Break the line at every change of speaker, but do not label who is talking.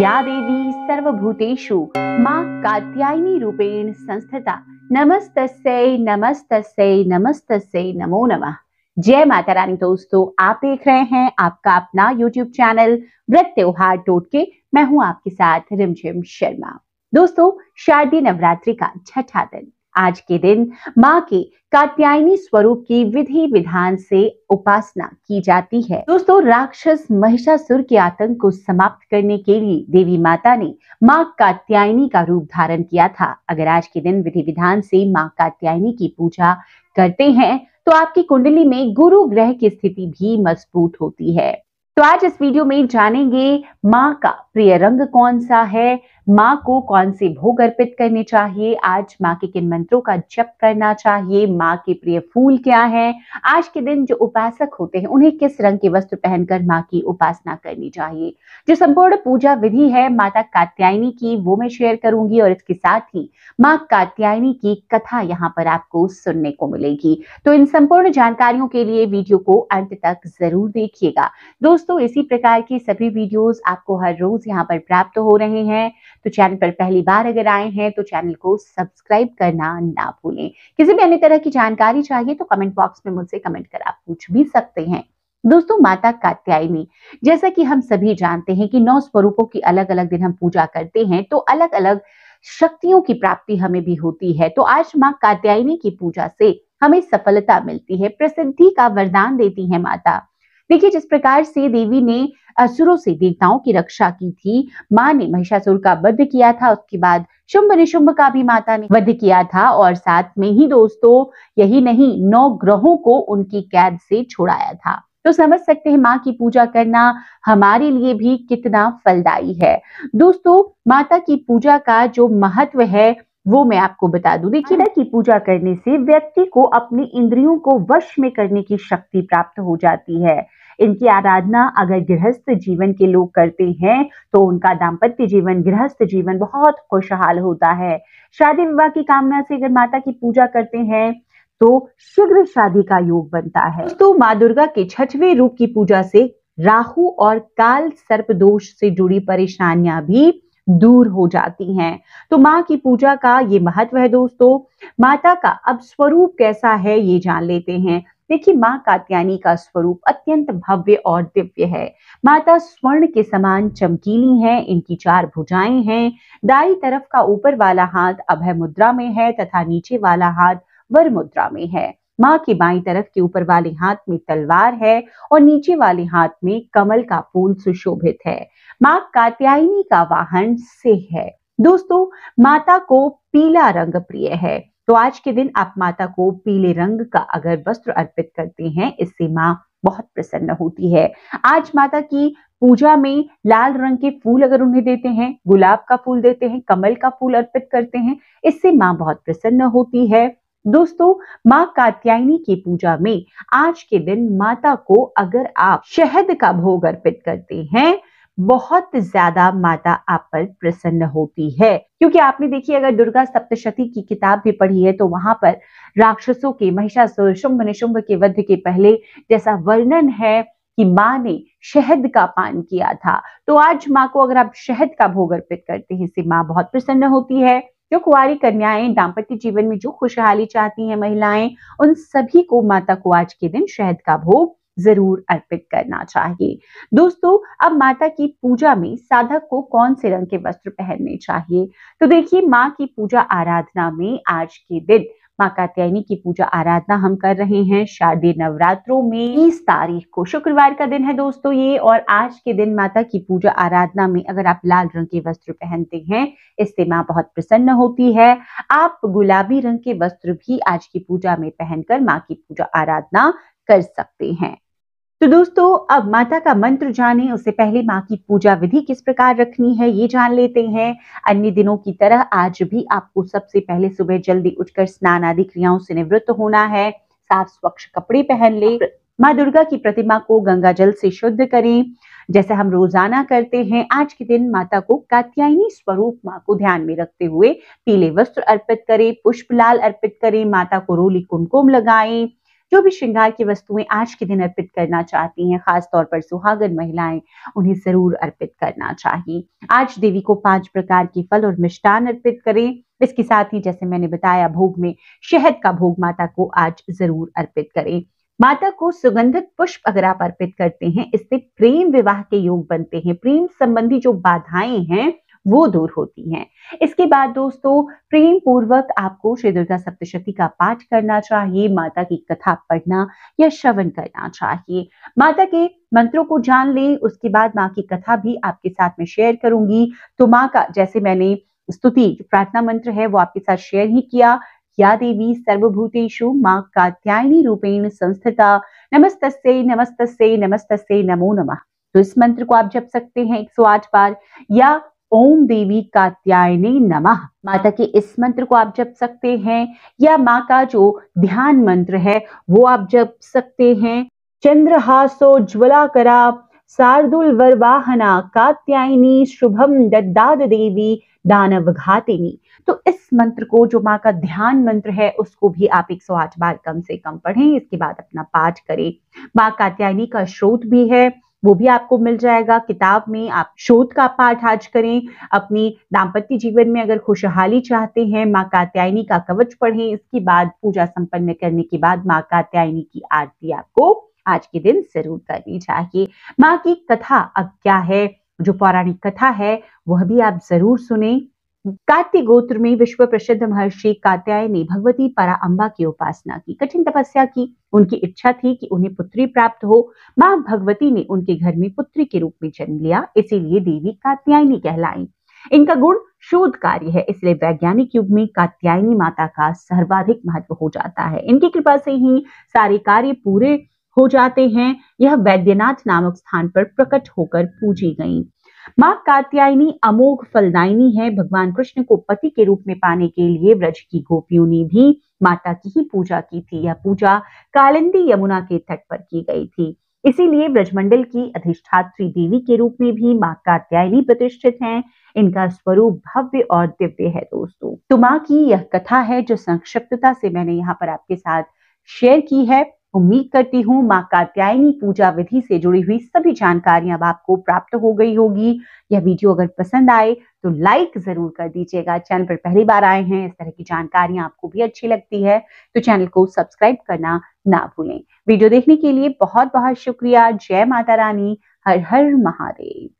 या देवी सर्वभूतेषु मां कात्यायनी रूपेण संस्थिता नमस्तस्यै नमस्तस्यै नमस्तस्यै नमो नमः जय माता रानी दोस्तों आप देख रहे हैं आपका अपना YouTube चैनल व्रत त्योहार टोटके मैं हूं आपके साथ रिमझिम शर्मा दोस्तों शारदीय नवरात्रि का छठा दिन आज के दिन माँ के कात्यायनी स्वरूप की विधि विधान से उपासना की जाती है दोस्तों राक्षस महिषासुर के आतंक को समाप्त करने के लिए देवी माता ने माँ कात्यायनी का रूप धारण किया था अगर आज के दिन विधि विधान से माँ कात्यायनी की पूजा करते हैं तो आपकी कुंडली में गुरु ग्रह की स्थिति भी मजबूत होती है तो आज इस वीडियो में जानेंगे माँ का प्रिय रंग कौन सा है माँ को कौन से भोग अर्पित करने चाहिए आज माँ के किन मंत्रों का जप करना चाहिए माँ के प्रिय फूल क्या है आज के दिन जो उपासक होते हैं उन्हें किस रंग के वस्त्र पहनकर माँ की उपासना करनी चाहिए जो संपूर्ण पूजा विधि है माता कात्यायनी की वो मैं शेयर करूंगी और इसके साथ ही माँ कात्यायनी की कथा यहाँ पर आपको सुनने को मिलेगी तो इन संपूर्ण जानकारियों के लिए वीडियो को अंत तक जरूर देखिएगा दोस्तों इसी प्रकार की सभी वीडियोस आपको हर रोज यहाँ पर प्राप्त हो रहे हैं तो चैनल पर पहली बार अगर आए हैं तो चैनल को सब्सक्राइब करना ना भूलें किसी भी अन्य तरह की जानकारी चाहिए तो कमेंट बॉक्स में मुझसे कमेंट कर आप पूछ भी सकते हैं दोस्तों माता कात्यायनी जैसा कि हम सभी जानते हैं कि नौ स्वरूपों की अलग अलग दिन हम पूजा करते हैं तो अलग अलग शक्तियों की प्राप्ति हमें भी होती है तो आज माँ कात्यायनी की पूजा से हमें सफलता मिलती है प्रसिद्धि का वरदान देती है माता देखिए जिस प्रकार से देवी ने असुरों से देवताओं की रक्षा की थी माँ ने महिषासुर का वध किया था उसके बाद शुंभ निशुंभ का भी माता ने वध किया था और साथ में ही दोस्तों यही नहीं नौ ग्रहों को उनकी कैद से छुड़ाया था तो समझ सकते हैं माँ की पूजा करना हमारे लिए भी कितना फलदायी है दोस्तों माता की पूजा का जो महत्व है वो मैं आपको बता दूं देखिए ना की पूजा करने से व्यक्ति को अपने इंद्रियों को वश में करने की शक्ति प्राप्त हो जाती है इनकी आराधना अगर गृहस्थ जीवन के लोग करते हैं तो उनका दाम्पत्य जीवन गृहस्थ जीवन बहुत खुशहाल होता है शादी विवाह की कामना से अगर माता की पूजा करते हैं तो शीघ्र शादी का योग बनता है तो माँ दुर्गा के छठवें रूप की पूजा से राहु और काल सर्प दोष से जुड़ी परेशानियां भी दूर हो जाती हैं तो माँ की पूजा का ये महत्व है दोस्तों माता का अब स्वरूप कैसा है ये जान लेते हैं देखिए माँ कात्यायनी का स्वरूप अत्यंत भव्य और दिव्य है माता स्वर्ण के समान चमकीली हैं इनकी चार भुजाएं हैं दाई तरफ का ऊपर वाला हाथ अभय मुद्रा में है तथा नीचे वाला हाथ वर मुद्रा में है माँ की बाई तरफ के ऊपर वाले हाथ में तलवार है और नीचे वाले हाथ में कमल का फूल सुशोभित है माँ कात्यायनी का वाहन सिंह है दोस्तों माता को पीला रंग प्रिय है तो आज के दिन आप माता को पीले रंग का अगर वस्त्र अर्पित करते हैं इससे माँ बहुत प्रसन्न होती है आज माता की पूजा में लाल रंग के फूल अगर उन्हें देते हैं गुलाब का फूल देते हैं कमल का फूल अर्पित करते हैं इससे माँ बहुत प्रसन्न होती है दोस्तों माँ कात्यायनी की पूजा में आज के दिन माता को अगर आप शहद का भोग अर्पित करते हैं बहुत ज्यादा माता आप पर प्रसन्न होती है क्योंकि आपने देखी अगर दुर्गा सप्तशती की किताब भी पढ़ी है तो वहां पर राक्षसों के महिषासुर शुंभ निशुंभ के वध के पहले जैसा वर्णन है कि माँ ने शहद का पान किया था तो आज माँ को अगर आप शहद का भोग अर्पित करते हैं इससे माँ बहुत प्रसन्न होती है जो कुआरी कन्याएं दाम्पत्य जीवन में जो खुशहाली चाहती हैं महिलाएं उन सभी को माता को आज के दिन शहद का भोग जरूर अर्पित करना चाहिए दोस्तों अब माता की पूजा में साधक को कौन से रंग के वस्त्र पहनने चाहिए तो देखिए माँ की पूजा आराधना में आज के दिन माँ कात्यायनी की पूजा आराधना हम कर रहे हैं शारदीय नवरात्रों में इस तारीख को शुक्रवार का दिन है दोस्तों ये और आज के दिन माता की पूजा आराधना में अगर आप लाल रंग के वस्त्र पहनते हैं इससे माँ बहुत प्रसन्न होती है आप गुलाबी रंग के वस्त्र भी आज की पूजा में पहनकर माँ की पूजा आराधना कर सकते हैं तो दोस्तों अब माता का मंत्र जाने उससे पहले माँ की पूजा विधि किस प्रकार रखनी है ये जान लेते हैं अन्य दिनों की तरह आज भी आपको सबसे पहले सुबह जल्दी उठकर स्नान आदि क्रियाओं से निवृत्त होना है साफ स्वच्छ कपड़े पहन ले माँ दुर्गा की प्रतिमा को गंगा जल से शुद्ध करें जैसे हम रोजाना करते हैं आज के दिन माता को कात्यायनी स्वरूप माँ को ध्यान में रखते हुए पीले वस्त्र अर्पित करें पुष्प लाल अर्पित करें माता को रोली कुमकुम लगाएं जो भी श्रृंगार की वस्तुएं आज के दिन अर्पित करना चाहती हैं खासतौर पर सुहागन महिलाएं उन्हें जरूर अर्पित करना चाहिए आज देवी को पांच प्रकार के फल और मिष्टान अर्पित करें इसके साथ ही जैसे मैंने बताया भोग में शहद का भोग माता को आज जरूर अर्पित करें माता को सुगंधित पुष्प अगर आप अर्पित करते हैं इससे प्रेम विवाह के योग बनते हैं प्रेम संबंधी जो बाधाएं हैं वो दूर होती हैं इसके बाद दोस्तों प्रेम पूर्वक आपको श्री दुर्गा सप्तशती का पाठ करना चाहिए माता की कथा पढ़ना या श्रवण करना चाहिए माता के मंत्रों को जान लें उसके बाद माँ की कथा भी आपके साथ में शेयर करूंगी तो माँ का जैसे मैंने स्तुति प्रार्थना मंत्र है वो आपके साथ शेयर ही किया या देवी सर्वभूतेशु माँ कात्यायनी रूपेण संस्थिता नमस्तस्से नमस्त नमस्तस्से नमो नमः तो इस मंत्र को आप जप सकते हैं 108 बार या ओम देवी कात्यायनी नमः माता के इस मंत्र को आप जप सकते हैं या माँ का जो ध्यान मंत्र है वो आप जप सकते हैं चंद्रहासो ज्वला करा शार्दुल वरवाहना कात्यायनी शुभम दद्दाद देवी दानव घातिनी तो इस मंत्र को जो माँ का ध्यान मंत्र है उसको भी आप 108 बार कम से कम पढ़ें इसके बाद अपना पाठ करें माँ कात्यायनी का स्रोत भी है वो भी आपको मिल जाएगा किताब में आप शोध का पाठ आज करें अपनी दाम्पत्य जीवन में अगर खुशहाली चाहते हैं माँ कात्यायनी का कवच पढ़ें इसके बाद पूजा संपन्न करने के बाद माँ कात्यायनी की आरती आपको आज के दिन जरूर करनी चाहिए माँ की कथा अब क्या है जो पौराणिक कथा है वह भी आप जरूर सुने कात्य गोत्र में विश्व प्रसिद्ध महर्षि कात्याय ने भगवती परा अंबा की उपासना की कठिन तपस्या की उनकी इच्छा थी कि उन्हें पुत्री प्राप्त हो मां भगवती ने उनके घर में पुत्री के रूप में जन्म लिया इसीलिए देवी कात्यायनी कहलाई इनका गुण शोध कार्य है इसलिए वैज्ञानिक युग में कात्यायनी माता का सर्वाधिक महत्व हो जाता है इनकी कृपा से ही सारे कार्य पूरे हो जाते हैं यह वैद्यनाथ नामक स्थान पर प्रकट होकर पूजी गई माँ कात्यायनी अमोघ फलदायिनी है भगवान कृष्ण को पति के रूप में पाने के लिए व्रज की गोपियों ने भी माता की ही पूजा की थी यह पूजा कालिंदी यमुना के तट पर की गई थी इसीलिए ब्रजमंडल की अधिष्ठात्री देवी के रूप में भी माँ कात्यायनी प्रतिष्ठित हैं इनका स्वरूप भव्य और दिव्य है दोस्तों तो माँ की यह कथा है जो संक्षिप्तता से मैंने यहाँ पर आपके साथ शेयर की है उम्मीद करती हूँ माँ कात्यायनी पूजा विधि से जुड़ी हुई सभी जानकारियां अब आपको प्राप्त हो गई होगी यह वीडियो अगर पसंद आए तो लाइक जरूर कर दीजिएगा चैनल पर पहली बार आए हैं इस तरह की जानकारियां आपको भी अच्छी लगती है तो चैनल को सब्सक्राइब करना ना भूलें वीडियो देखने के लिए बहुत बहुत शुक्रिया जय माता रानी हर हर महादेव